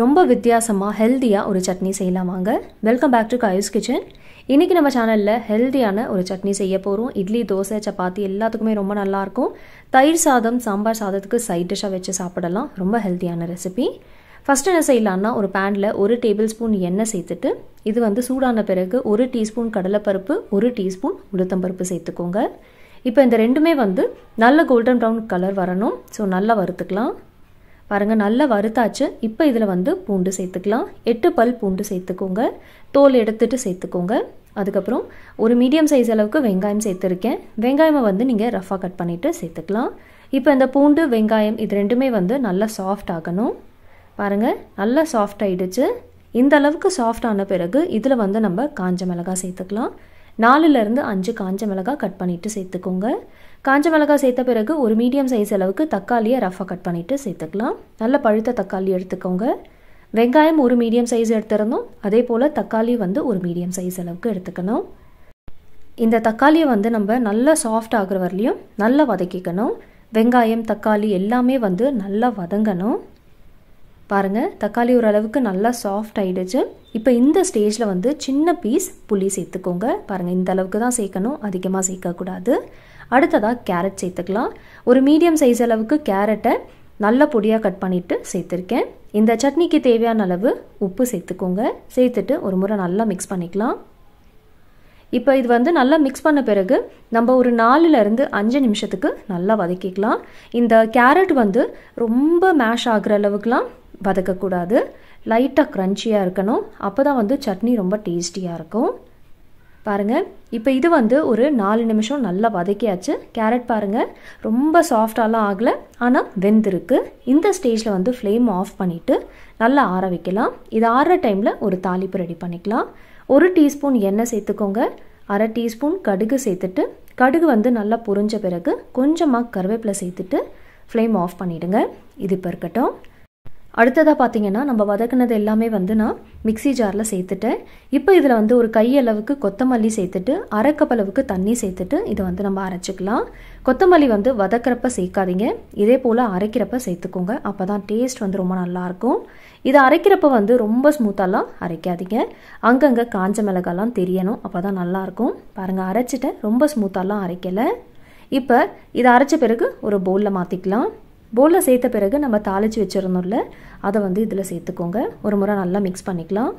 ரொம்ப வித்தியாசமாக ஹெல்த்தியாக ஒரு சட்னி செய்யலாம் வாங்க welcome back to guys kitchen இன்றைக்கி நம்ம சேனலில் ஹெல்த்தியான ஒரு சட்னி செய்ய போகிறோம் இட்லி தோசை சப்பாத்தி எல்லாத்துக்குமே ரொம்ப நல்லாயிருக்கும் தயிர் சாதம் சாம்பார் சாதத்துக்கு சைட் டிஷ்ஷாக வச்சு சாப்பிடலாம் ரொம்ப ஹெல்த்தியான ரெசிபி ஃபஸ்ட்டு என்ன செய்யலான்னா ஒரு பேனில் ஒரு டேபிள் ஸ்பூன் எண்ணெய் சேர்த்துட்டு இது வந்து சூடான பிறகு ஒரு டீஸ்பூன் கடலைப்பருப்பு ஒரு டீஸ்பூன் உளுத்தம்பருப்பு சேர்த்துக்கோங்க இப்போ இந்த ரெண்டுமே வந்து நல்ல கோல்டன் ப்ரௌன் கலர் வரணும் ஸோ நல்லா வறுத்துக்கலாம் பாருங்க நல்லா வறுத்தாச்சு இப்போ இதில் வந்து பூண்டு சேர்த்துக்கலாம் எட்டு பல் பூண்டு சேர்த்துக்கோங்க தோல் எடுத்துட்டு சேர்த்துக்கோங்க அதுக்கப்புறம் ஒரு மீடியம் சைஸ் அளவுக்கு வெங்காயம் சேர்த்துருக்கேன் வெங்காயமை வந்து நீங்கள் ரஃபாக கட் பண்ணிவிட்டு சேர்த்துக்கலாம் இப்போ இந்த பூண்டு வெங்காயம் இது ரெண்டுமே வந்து நல்லா சாஃப்ட் ஆகணும் பாருங்கள் நல்லா சாஃப்ட் ஆகிடுச்சு இந்த அளவுக்கு சாஃப்ட் ஆன பிறகு இதில் வந்து நம்ம காஞ்ச மிளகாய் சேர்த்துக்கலாம் நாலுலேருந்து அஞ்சு காஞ்ச மிளகாய் கட் பண்ணிவிட்டு சேர்த்துக்கோங்க காஞ்ச மிளகாய் சேர்த்த பிறகு ஒரு மீடியம் சைஸ் அளவுக்கு தக்காளியை ரஃபாக கட் பண்ணிவிட்டு சேர்த்துக்கலாம் நல்ல பழுத்த தக்காளி எடுத்துக்கோங்க வெங்காயம் ஒரு மீடியம் சைஸ் எடுத்துருந்தோம் அதே போல் தக்காளி வந்து ஒரு மீடியம் சைஸ் அளவுக்கு எடுத்துக்கணும் இந்த தக்காளியை வந்து நம்ம நல்லா சாஃப்ட் ஆகிற வரலையும் நல்லா வதக்கிக்கணும் வெங்காயம் தக்காளி எல்லாமே வந்து நல்லா வதங்கணும் பாருங்கள் தக்காளி ஓரளவுக்கு நல்லா சாஃப்ட் ஆகிடுச்சு இப்போ இந்த ஸ்டேஜில் வந்து சின்ன பீஸ் புளி சேர்த்துக்கோங்க பாருங்கள் இந்த அளவுக்கு தான் சேர்க்கணும் அதிகமாக சேர்க்கக்கூடாது அடுத்ததாக கேரட் சேர்த்துக்கலாம் ஒரு மீடியம் சைஸ் அளவுக்கு கேரட்டை நல்ல பொடியாக கட் பண்ணிவிட்டு சேர்த்துருக்கேன் இந்த சட்னிக்கு தேவையான அளவு உப்பு சேர்த்துக்கோங்க சேர்த்துட்டு ஒரு முறை நல்லா மிக்ஸ் பண்ணிக்கலாம் இப்போ இது வந்து நல்லா மிக்ஸ் பண்ண பிறகு நம்ம ஒரு நாலுலேருந்து அஞ்சு நிமிஷத்துக்கு நல்லா வதக்கிக்கலாம் இந்த கேரட் வந்து ரொம்ப மேஷ் ஆகிற அளவுக்குலாம் வதக்கக்கூடாது லைட்டாக க்ரன்ச்சியாக இருக்கணும் அப்போ தான் வந்து சட்னி ரொம்ப டேஸ்டியாக இருக்கும் பாருங்கள் இப்போ இது வந்து ஒரு நாலு நிமிஷம் நல்லா வதக்கியாச்சு கேரட் பாருங்கள் ரொம்ப சாஃப்டாலாம் ஆகலை ஆனால் வெந்திருக்கு இந்த ஸ்டேஜில் வந்து ஃப்ளேம் ஆஃப் பண்ணிவிட்டு நல்லா ஆற வைக்கலாம் இது ஆறுற டைமில் ஒரு தாளிப்பு ரெடி பண்ணிக்கலாம் ஒரு டீஸ்பூன் எண்ணெய் சேர்த்துக்கோங்க அரை டீஸ்பூன் கடுகு சேர்த்துட்டு கடுகு வந்து நல்லா பொரிஞ்ச பிறகு கொஞ்சமாக கருவேப்பிலை சேர்த்துட்டு ஃப்ளேம் ஆஃப் பண்ணிவிடுங்க இது இப்போ இருக்கட்டும் அடுத்ததாக பார்த்தீங்கன்னா நம்ம வதக்குனது எல்லாமே வந்து நான் மிக்சி ஜாரில் சேர்த்துட்டேன் இப்போ இதில் வந்து ஒரு கையளவுக்கு கொத்தமல்லி சேர்த்துட்டு அரைக்கப்பளவுக்கு தண்ணி சேர்த்துட்டு இதை வந்து நம்ம அரைச்சிக்கலாம் கொத்தமல்லி வந்து வதக்கிறப்ப சேர்க்காதீங்க இதே போல் அரைக்கிறப்ப சேர்த்துக்கோங்க அப்போ தான் டேஸ்ட் வந்து ரொம்ப நல்லாயிருக்கும் இதை அரைக்கிறப்ப வந்து ரொம்ப ஸ்மூத்தாலாம் அரைக்காதீங்க அங்கங்கே காஞ்ச மிளகாலாம் தெரியணும் அப்போ தான் நல்லாயிருக்கும் பாருங்கள் அரைச்சிட்டேன் ரொம்ப ஸ்மூத்தாலாம் அரைக்கலை இப்போ இதை அரைச்ச பிறகு ஒரு பவுலில் மாற்றிக்கலாம் போலில் சேர்த்த பிறகு நம்ம தாளித்து வச்சிருந்தோம்ல அதை வந்து இதில் சேர்த்துக்கோங்க ஒரு முறை நல்லா மிக்ஸ் பண்ணிக்கலாம்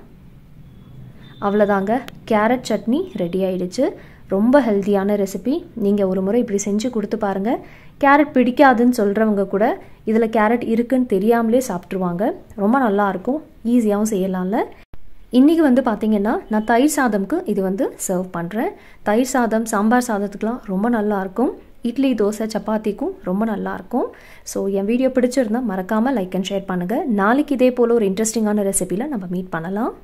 அவ்வளோதாங்க கேரட் சட்னி ரெடி ஆயிடுச்சு ரொம்ப ஹெல்த்தியான ரெசிபி நீங்கள் ஒரு முறை இப்படி செஞ்சு கொடுத்து பாருங்கள் கேரட் பிடிக்காதுன்னு சொல்கிறவங்க கூட இதில் கேரட் இருக்குன்னு தெரியாமலே சாப்பிட்ருவாங்க ரொம்ப நல்லாயிருக்கும் ஈஸியாகவும் செய்யலாம்ல இன்றைக்கி வந்து பார்த்திங்கன்னா நான் தயிர் சாதம்க்கு இது வந்து சர்வ் பண்ணுறேன் தயிர் சாதம் சாம்பார் சாதத்துக்கெலாம் ரொம்ப நல்லாயிருக்கும் இட்லி தோசை சப்பாத்திக்கும் ரொம்ப நல்லாயிருக்கும் ஸோ என் வீடியோ பிடிச்சிருந்தால் மறக்காமல் லைக் அண்ட் ஷேர் பண்ணுங்கள் நாளைக்கு இதே போல் ஒரு இன்ட்ரெஸ்டிங்கான ரெசிபியில் நம்ம மீட் பண்ணலாம்